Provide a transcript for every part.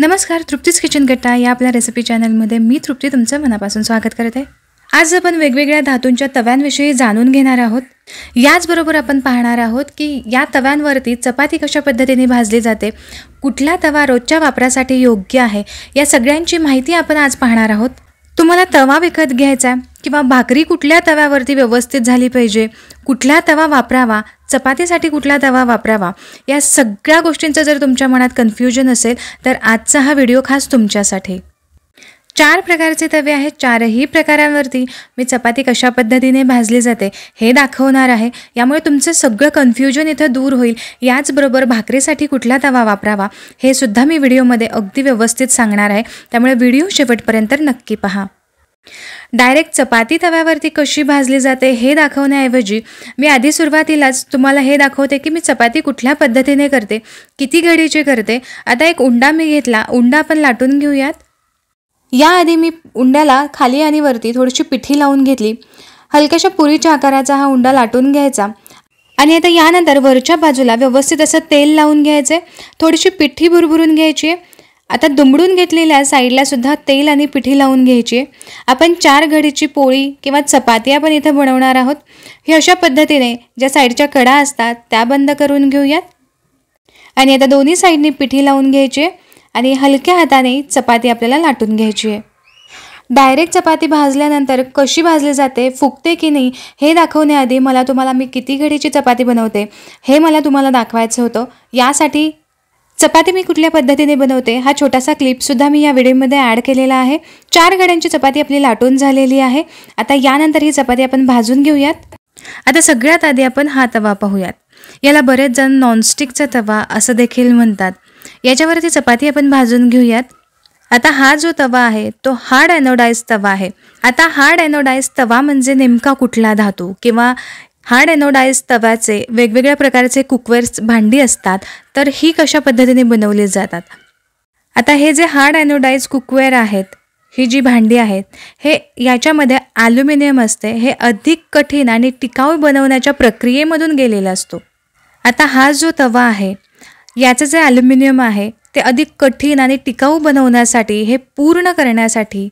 नमस्कार तृप्तीच किचन गट्टा या आपल्या रेसिपी चॅनलमध्ये मी तृप्ती तुमचं मनापासून स्वागत करत आहे आज आपण वेगवेगळ्या धातूंच्या तव्यांविषयी जाणून घेणार आहोत याचबरोबर आपण पाहणार आहोत की या तव्यांवरती चपाती कशा पद्धतीने भाजली जाते कुठला तवा रोजच्या वापरासाठी योग्य आहे या सगळ्यांची माहिती आपण आज पाहणार आहोत तुम्हाला तवा विकत घ्यायचा आहे किंवा भाकरी कुठल्या तव्यावरती व्यवस्थित झाली पाहिजे कुठला तवा वापरावा चपातीसाठी कुठला तवा वापरावा या सगळ्या गोष्टींचं जर तुमच्या मनात कन्फ्युजन असेल तर आजचा हा व्हिडिओ खास तुमच्यासाठी चार प्रकारचे तवे आहेत चारही प्रकारांवरती मी चपाती कशा पद्धतीने भाजली जाते हे दाखवणार आहे यामुळे तुमचं सगळं कन्फ्युजन इथं दूर होईल याचबरोबर भाकरीसाठी कुठला तवा वापरावा हे सुद्धा मी व्हिडिओमध्ये अगदी व्यवस्थित सांगणार आहे त्यामुळे व्हिडिओ शेवटपर्यंत नक्की पहा डायरेक्ट चपाती तव्यावरती कशी भाजली जाते हे दाखवण्याऐवजी मी आधी सुरुवातीलाच तुम्हाला हे दाखवते की मी चपाती कुठल्या पद्धतीने करते किती घडीचे करते आता एक उंडा मी घेतला उंडा आपण लाटून घेऊयात याआधी मी उंड्याला खाली आणि वरती थोडीशी पिठी लावून घेतली हलक्याशा पुरीच्या आकाराचा हा उंडा लाटून घ्यायचा आणि आता यानंतर वरच्या बाजूला व्यवस्थित असं तेल लावून घ्यायचं आहे थोडीशी पिठी भुरभुरून घ्यायची आहे आता दुमडून घेतलेल्या साईडलासुद्धा सुद्धा तेल आणि पिठी लावून घ्यायची आपण चार घडीची पोळी किंवा चपाती आपण इथे बनवणार आहोत हे अशा पद्धतीने ज्या साईडच्या कडा असतात त्या बंद करून घेऊयात आणि आता दोन्ही साईडने पिठी लावून घ्यायची आणि हलक्या हाताने चपाती आपल्याला लाटून घ्यायची आहे डायरेक्ट चपाती भाजल्यानंतर कशी भाजली जाते फुगते की नाही हे दाखवण्याआधी मला तुम्हाला मी किती घडीची चपाती बनवते हे मला तुम्हाला दाखवायचं होतं यासाठी चपाती मी कुठल्या पद्धतीने बनवते हा छोटासा क्लिपसुद्धा मी या व्हिडिओमध्ये ॲड केलेला आहे चार गाड्यांची चपाती आपली लाटून झालेली आहे आता यानंतर ही चपाती आपण भाजून घेऊयात आता सगळ्यात आधी आपण हा तवा पाहूयात याला बरेच जण नॉनस्टिकचा तवा असं देखील म्हणतात याच्यावरती चपाती आपण भाजून घेऊयात आता हा जो तवा आहे तो हार्ड एनोडाइज तवा आहे आता हार्ड एनोडाइज तवा म्हणजे नेमका कुठला धातू किंवा हार्ड एनोडाईज तव्याचे वेगवेगळ्या प्रकारचे कुकवेअर्स भांडी असतात तर ही कशा पद्धतीने बनवली जातात आता हे जे हार्ड एनोडाईज कुकवेअर आहेत ही जी भांडी आहेत हे याच्यामध्ये ॲल्युमिनियम असते हे अधिक कठीण आणि टिकाऊ बनवण्याच्या प्रक्रियेमधून गेलेला असतो आता हा जो तवा आहे याचं जे ॲल्युमिनियम आहे ते अधिक कठीण आणि टिकाऊ बनवण्यासाठी हे पूर्ण करण्यासाठी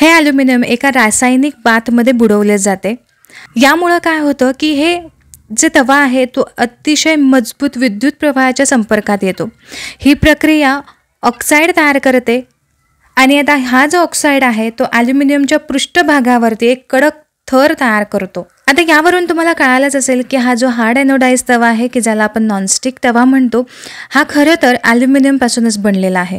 हे ॲल्युमिनियम एका रासायनिक बाथमध्ये बुडवले जाते यामुळं काय होतं की हे जे तवा आहे तो अतिशय मजबूत विद्युत प्रवाहाच्या संपर्कात येतो ही प्रक्रिया ऑक्साईड तयार करते आणि आता हा जो ऑक्साईड आहे तो ॲल्युमिनियमच्या पृष्ठभागावरती एक कडक थर तयार करतो आता यावरून तुम्हाला कळालंच असेल की हा जो हार्ड एनोडाईज तवा आहे की ज्याला आपण नॉनस्टिक तवा म्हणतो हा खरं तर ॲल्युमिनियमपासूनच बनलेला आहे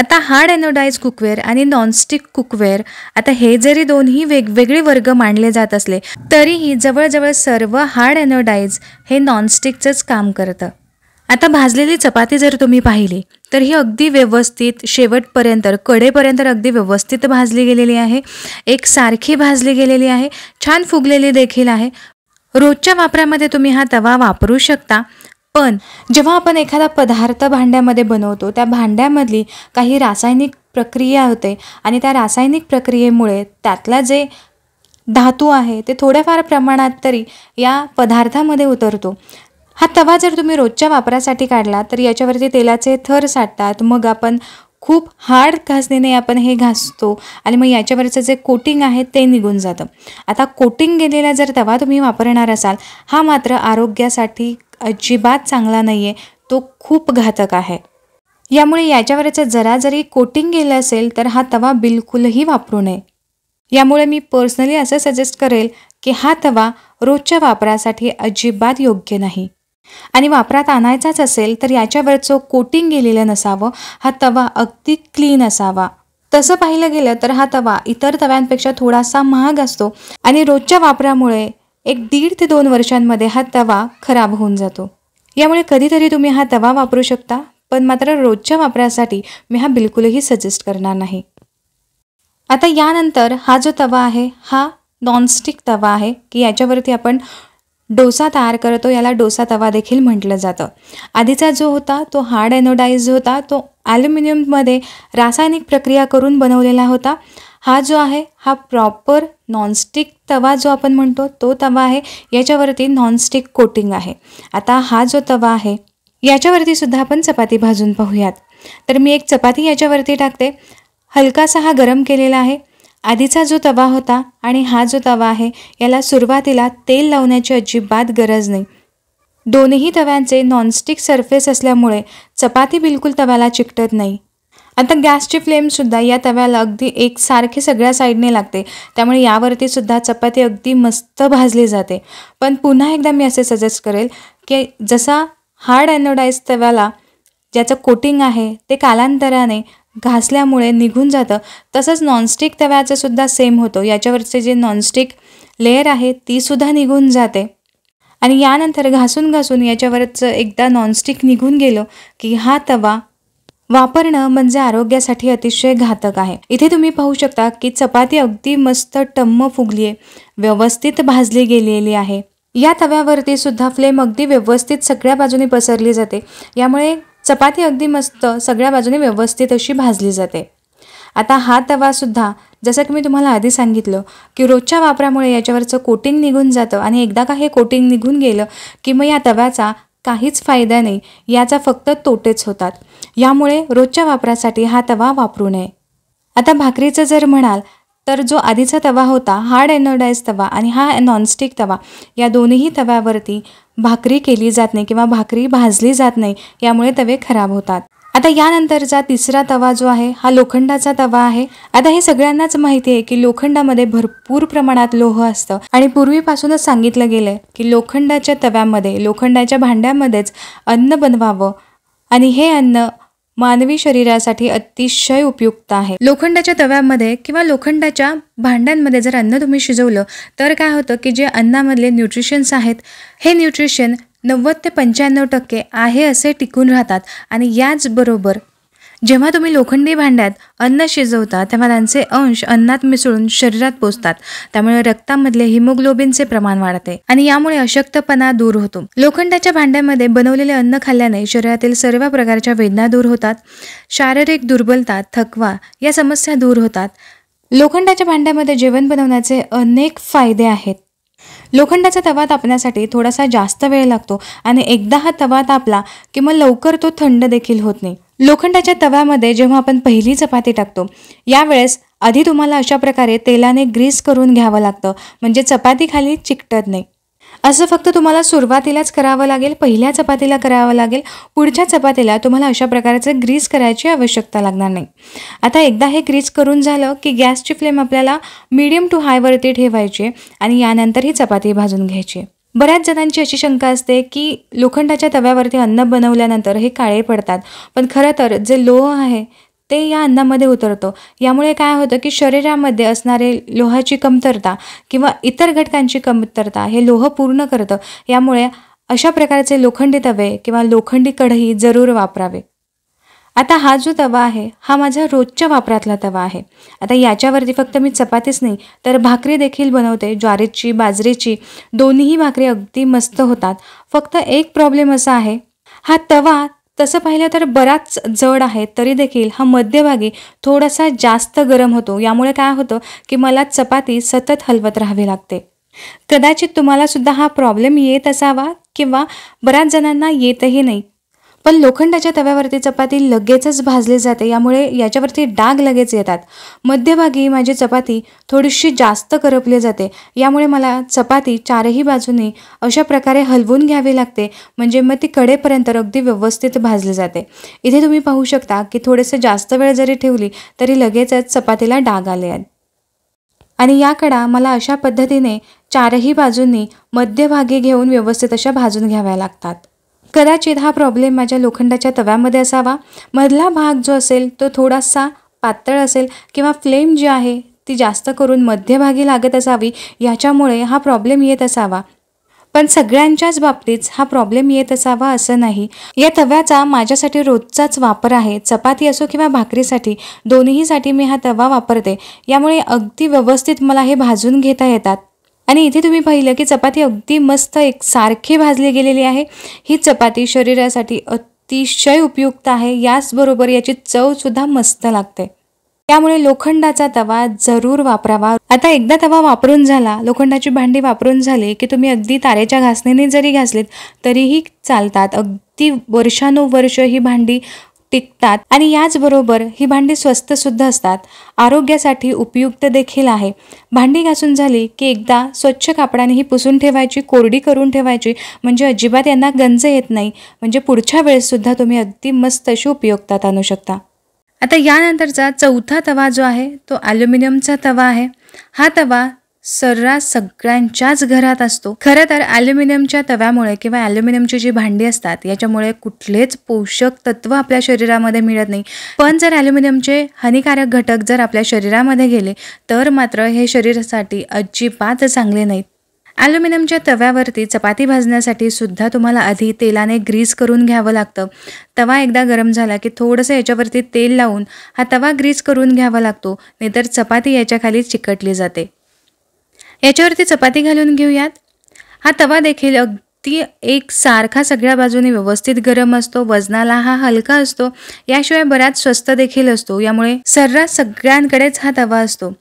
आता हार्ड एनोडाईज कुकवेअर आणि नॉनस्टिक कुकवेअर आता हे जरी दोन्ही वेगवेगळे वर्ग मानले जात असले तरीही जवळजवळ सर्व हार्ड एनोडाईज हे नॉनस्टिकचंच काम करतं आता भाजलेली चपाती जर तुम्ही पाहिली तर ही अगदी व्यवस्थित शेवटपर्यंत कडेपर्यंत अगदी व्यवस्थित भाजली गेलेली आहे एक सारखी भाजली गेलेली आहे छान फुगलेली देखील आहे रोजच्या वापरामध्ये तुम्ही हा तवा वापरू शकता पण जेव्हा आपण एखादा पदार्थ भांड्यामध्ये बनवतो त्या भांड्यामधली काही रासायनिक प्रक्रिया होते आणि त्या रासायनिक प्रक्रियेमुळे त्यातला जे धातू आहे ते थोड्याफार प्रमाणात तरी या पदार्थामध्ये उतरतो हा तवा जर तुम्ही रोजच्या वापरासाठी काढला तर याच्यावरती तेलाचे थर साठतात मग आपण खूप हार्ड घासणीने आपण हे घासतो आणि मग याच्यावरचं जे कोटिंग आहे ते निघून जातं आता कोटिंग गेलेला जर तवा तुम्ही वापरणार असाल हा मात्र आरोग्यासाठी अजिबात चांगला नाही आहे तो खूप घातक आहे यामुळे याच्यावरचं जरा जरी कोटिंग गेलं असेल तर हा तवा बिलकुलही वापरू नये यामुळे मी पर्सनली असं सजेस्ट करेल की हा तवा रोजच्या वापरासाठी अजिबात योग्य नाही आणि वापरात आणायचाच असेल तर याच्यावरचं कोटिंग गेलेलं नसावं हा तवा अगदी क्लीन असावा तसं पाहिलं गेलं तर हा तवा इतर तव्यांपेक्षा थोडासा महाग असतो आणि रोजच्या वापरामुळे एक दीड ते दोन वर्षांमध्ये हा तवा खराब होऊन जातो यामुळे कधीतरी तुम्ही हा तवा वापरू शकता पण मात्र रोजच्या वापरासाठी मी हा बिलकुलही सजेस्ट करणार नाही आता यानंतर हा जो तवा आहे हा नॉनस्टिक तवा आहे की याच्यावरती आपण डोसा तयार करतो याला डोसा तवा देखील म्हटलं जातं आधीचा जो होता तो हार्ड एनोडाईज होता तो ॲल्युमिनियममध्ये रासायनिक प्रक्रिया करून बनवलेला होता हा जो आहे हा प्रॉपर नॉनस्टिक तवा जो आपण म्हणतो तो तवा आहे याच्यावरती नॉनस्टिक कोटिंग आहे आता हा जो तवा आहे याच्यावरती सुद्धा आपण चपाती भाजून पाहूयात तर मी एक चपाती याच्यावरती टाकते हलकासा हा गरम केलेला आहे आधीचा जो तवा होता आणि हा जो तवा आहे याला सुरुवातीला तेल लावण्याची अजिबात गरज नाही दोन्ही तव्यांचे नॉनस्टिक सरफेस असल्यामुळे चपाती बिलकुल तव्याला चिकटत नाही आता गॅसची फ्लेमसुद्धा या तव्याला अगदी एकसारखी सगळ्या साईडने लागते त्यामुळे यावरतीसुद्धा चपाती अगदी मस्त भाजली जाते पण पुन्हा एकदा मी असे सजेस्ट करेल की जसा हार्ड ॲनोडाईज तव्याला ज्याचं कोटिंग आहे ते कालांतराने घासल्यामुळे निघून जातं तसंच नॉनस्टिक तव्याचं सुद्धा सेम होतो याच्यावरचे जे नॉनस्टिक लेअर आहे तीसुद्धा निघून जाते आणि यानंतर घासून घासून याच्यावरचं एकदा नॉनस्टिक निघून गेलो की हा तवा वापरणं म्हणजे आरोग्यासाठी अतिशय घातक आहे इथे तुम्ही पाहू शकता की चपाती अगदी मस्त टम्म फुगली आहे व्यवस्थित भाजली गेलेली आहे या तव्यावरती सुद्धा फ्लेम अगदी व्यवस्थित सगळ्या बाजूने पसरली जाते यामुळे चपाती अगदी मस्त सगळ्या बाजूने व्यवस्थित अशी भाजली जाते आता हा तवासुद्धा जसं की मी तुम्हाला आधी सांगितलं की रोजच्या वापरामुळे याच्यावरचं कोटिंग निघून जातं आणि एकदा का हे कोटिंग निघून गेलं की मग या तव्याचा काहीच फायदा नाही याचा फक्त तोटेच होतात यामुळे रोजच्या वापरासाठी हा तवा वापरू नये आता भाकरीचं जर म्हणाल तर जो आधीचा तवा होता हार्ड एनोडाईज तवा आणि हा नॉनस्टिक तवा या दोन्ही तव्यावरती भाकरी केली जात नाही किंवा भाकरी भाजली जात नाही यामुळे तवे खराब होतात आता यानंतरचा तिसरा तवा जो आहे हा लोखंडाचा तवा आहे आता हे सगळ्यांनाच माहिती आहे की लोखंडामध्ये भरपूर प्रमाणात लोह असतं आणि पूर्वीपासूनच सांगितलं गेलं की लोखंडाच्या तव्यामध्ये लोखंडाच्या भांड्यामध्येच अन्न बनवावं आणि हे अन्न मानवी शरीरासाठी अतिशय उपयुक्त आहे लोखंडाच्या तव्यामध्ये किंवा लोखंडाच्या भांड्यांमध्ये जर अन्न तुम्ही शिजवलं तर काय होतं की जे अन्नामधले न्यूट्रिशन्स आहेत हे न्यूट्रिशन नव्वद ते पंच्याण्णव टक्के आहे असे टिकून राहतात आणि याचबरोबर जेव्हा तुम्ही लोखंडी भांड्यात अन्न शिजवता तेव्हा त्यांचे अंश अन्नात मिसळून शरीरात पोचतात त्यामुळे रक्तामधले हिमोग्लोबिनचे प्रमाण वाढते आणि यामुळे अशक्तपणा दूर होतो लोखंडाच्या भांड्यामध्ये बनवलेले अन्न खाल्ल्याने शरीरातील सर्व प्रकारच्या वेदना दूर होतात शारीरिक दुर्बलता थकवा या समस्या दूर होतात लोखंडाच्या भांड्यामध्ये जेवण बनवण्याचे अनेक फायदे आहेत लोखंडाचा तवा तापण्यासाठी थोडासा जास्त वेळ लागतो आणि एकदा हा तवा तापला किंवा लवकर तो थंड देखील होत नाही लोखंडाच्या तव्यामध्ये जेव्हा आपण पहिली चपाती टाकतो यावेळेस आधी तुम्हाला अशा प्रकारे तेलाने ग्रीस करून घ्यावं लागतं म्हणजे चपाती खाली चिकटत नाही असं फक्त तुम्हाला सुरुवातीलाच करावं लागेल पहिल्या चपातीला करावं लागेल पुढच्या चपातीला तुम्हाला अशा प्रकारचं ग्रीस करायची आवश्यकता लागणार नाही आता एकदा हे ग्रीस करून झालं की गॅसची फ्लेम आपल्याला मीडियम टू हायवरती ठेवायची आणि यानंतर ही चपाती भाजून घ्यायची बऱ्याच जणांची अशी शंका असते की लोखंडाच्या तव्यावरती अन्न बनवल्यानंतर हे काळे पडतात पण खरं तर जे लोह आहे ते या अन्नामध्ये उतरतो यामुळे काय होतं की शरीरामध्ये असणारे लोहाची कमतरता किंवा इतर घटकांची कमतरता हे लोह पूर्ण करतं यामुळे अशा प्रकारचे लोखंडी तवे किंवा लोखंडी कढई जरूर वापरावे आता हा जो तवा आहे हा माझा रोजच्या वापरातला तवा आहे आता याच्यावरती फक्त मी चपातीच नाही तर भाकरी देखील बनवते ज्वारीची बाजरीची दोन्हीही भाकरी अगदी मस्त होतात फक्त एक प्रॉब्लेम असा आहे हा तवा तसं पाहिलं तर बराच जड आहे तरी देखील हा मध्यभागी थोडासा जास्त गरम होतो यामुळे काय होतं की मला चपाती सतत हलवत राहावी लागते कदाचित तुम्हाला सुद्धा हा प्रॉब्लेम येत असावा किंवा बऱ्याच जणांना येतही नाही पण लोखंडाच्या तव्यावरती चपाती लगेचच भाजली जाते यामुळे याच्यावरती डाग लगेच येतात मध्यभागी माझी चपाती थोडीशी जास्त करपली जाते यामुळे मला चपाती चारही बाजूंनी अशा प्रकारे हलवून घ्यावी लागते म्हणजे मग ती कडेपर्यंत अगदी व्यवस्थित भाजली जाते इथे तुम्ही पाहू शकता की थोडेसे जास्त वेळ जरी ठेवली तरी लगेचच चपातीला डाग आले आहेत आणि या कडा मला अशा पद्धतीने चारही बाजूंनी मध्यभागी घेऊन व्यवस्थित अशा भाजून घ्याव्या लागतात कदाचित हा प्रॉब्लेम माझ्या लोखंडाच्या तव्यामध्ये असावा मधला भाग जो असेल तो थोडासा पातळ असेल किंवा फ्लेम जी आहे ती जास्त करून मध्यभागी लागत असावी याच्यामुळे हा प्रॉब्लेम येत असावा पण सगळ्यांच्याच बाबतीत हा प्रॉब्लेम येत असावा असं नाही या तव्याचा माझ्यासाठी रोजचाच वापर आहे चपाती असो किंवा भाकरीसाठी दोन्हीसाठी मी हा तवा वापरते यामुळे अगदी व्यवस्थित मला हे भाजून घेता येतात आणि इथे तुम्ही पाहिलं की चपाती अगदी मस्त एक सारखी भाजली गेलेली आहे ही चपाती शरीरासाठी अतिशय उपयुक्त आहे याचबरोबर याची चवसुद्धा मस्त लागते त्यामुळे लोखंडाचा तवा जरूर वापरावा आता एकदा तवा वापरून झाला लोखंडाची भांडी वापरून झाले की तुम्ही अगदी तारेच्या घासणीने जरी घासलेत तरीही चालतात अगदी वर्षानुवर्ष ही भांडी टिकतात आणि याचबरोबर ही भांडी स्वस्त सुद्धा असतात आरोग्यासाठी उपयुक्त देखील आहे भांडी घासून झाली की एकदा स्वच्छ कापडाने ही पुसून ठेवायची कोरडी करून ठेवायची म्हणजे अजिबात यांना गंज येत नाही म्हणजे पुढच्या वेळेससुद्धा तुम्ही अगदी मस्त अशी उपयुक्तात आणू शकता आता यानंतरचा चौथा तवा जो आहे तो ॲल्युमिनियमचा तवा आहे हा तवा सर्रास सगळ्यांच्याच घरात असतो खरं तर ॲल्युमिनियमच्या तव्यामुळे किंवा ॲल्युमिनियमची जी भांडी असतात याच्यामुळे कुठलेच पोषक तत्व आपल्या शरीरामध्ये मिळत नाही पण जर ॲल्युमिनियमचे हानिकारक घटक जर आपल्या शरीरामध्ये गेले तर मात्र हे शरीरासाठी अजिबात चांगले नाहीत ॲल्युमिनियमच्या तव्यावरती चपाती भाजण्यासाठी सुद्धा तुम्हाला आधी तेलाने ग्रीस करून घ्यावं लागतं तवा एकदा गरम झाला की थोडंसं याच्यावरती तेल लावून हा तवा ग्रीस करून घ्यावा लागतो नाहीतर चपाती याच्याखाली चिकटली जाते याच्यावरती चपाती घालून घेऊयात हा तवा देखील अगदी एक सारखा सगळ्या बाजूने व्यवस्थित गरम असतो वजनाला हा हलका असतो याशिवाय बराच स्वस्त देखील असतो यामुळे सर्रास सगळ्यांकडेच हा तवा असतो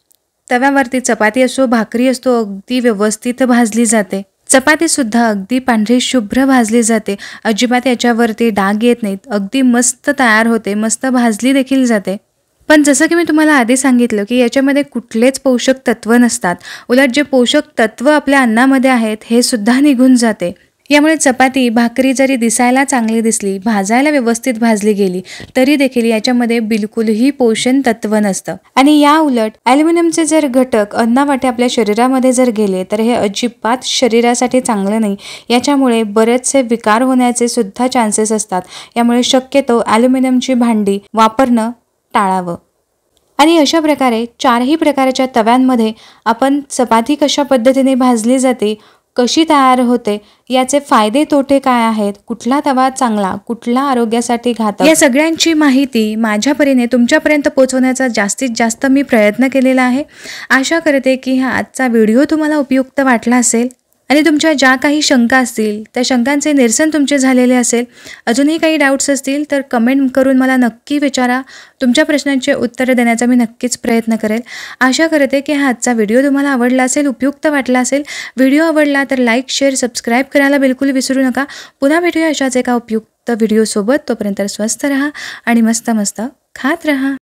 तव्यावरती चपाती असो भाकरी असतो अगदी व्यवस्थित भाजली जाते चपातीसुद्धा अगदी पांढरी शुभ्र भाजली जाते अजिबात याच्यावरती डाग येत नाहीत अगदी मस्त तयार होते मस्त भाजली देखील जाते पण जसं की मी तुम्हाला आधी सांगितलं की याच्यामध्ये कुठलेच पोषक तत्व नसतात उलट जे पोषक तत्व आपल्या अन्नामध्ये आहेत हे सुद्धा निघून जाते यामुळे चपाती भाकरी जरी दिसायला चांगली दिसली भाजायला व्यवस्थित भाजली गेली तरी देखील याच्यामध्ये बिलकुलही पोषण तत्व नसतं आणि या उलट ॲल्युमिनियमचे जर घटक अन्नावाटे आपल्या शरीरामध्ये जर गेले तर हे अजिबात शरीरासाठी चांगलं नाही याच्यामुळे बरेचसे विकार होण्याचे सुद्धा चान्सेस असतात यामुळे शक्यतो ॲल्युमिनियमची भांडी वापरणं टाळावं आणि अशा प्रकारे चारही प्रकारच्या तव्यांमध्ये आपण चपाती कशा पद्धतीने भाजली जाते कशी तयार होते याचे फायदे तोटे काय आहेत कुठला तवा चांगला कुठला आरोग्यासाठी घात या सगळ्यांची माहिती माझ्या परीने तुमच्यापर्यंत पोहोचवण्याचा जास्तीत जास्त मी प्रयत्न केलेला आहे आशा करते की हा आजचा व्हिडिओ तुम्हाला उपयुक्त वाटला असेल आणि तुमच्या ज्या काही शंका असतील त्या शंकांचे निरसन तुमचे झालेले असेल अजूनही काही डाऊट्स असतील तर कमेंट करून मला नक्की विचारा तुमच्या प्रश्नांचे उत्तरं देण्याचा मी नक्कीच प्रयत्न करेल आशा करते की हा आजचा व्हिडिओ तुम्हाला आवडला असेल उपयुक्त वाटला असेल व्हिडिओ आवडला तर लाईक शेअर सबस्क्राईब करायला बिलकुल विसरू नका पुन्हा भेटूया अशाच एका उपयुक्त व्हिडिओसोबत तोपर्यंत स्वस्त रहा आणि मस्त मस्त खात रहा